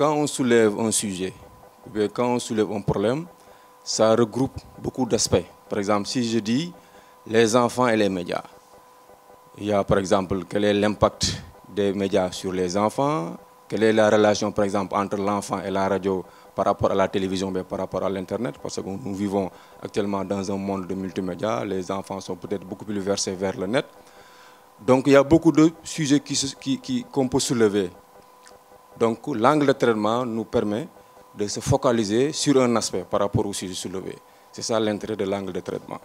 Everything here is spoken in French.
quand on soulève un sujet, quand on soulève un problème, ça regroupe beaucoup d'aspects. Par exemple, si je dis les enfants et les médias, il y a par exemple quel est l'impact des médias sur les enfants, quelle est la relation par exemple entre l'enfant et la radio par rapport à la télévision, mais par rapport à l'Internet, parce que nous vivons actuellement dans un monde de multimédia, les enfants sont peut-être beaucoup plus versés vers le net. Donc il y a beaucoup de sujets qu'on qui, peut soulever donc l'angle de traitement nous permet de se focaliser sur un aspect par rapport au sujet soulevé. C'est ça l'intérêt de l'angle de traitement.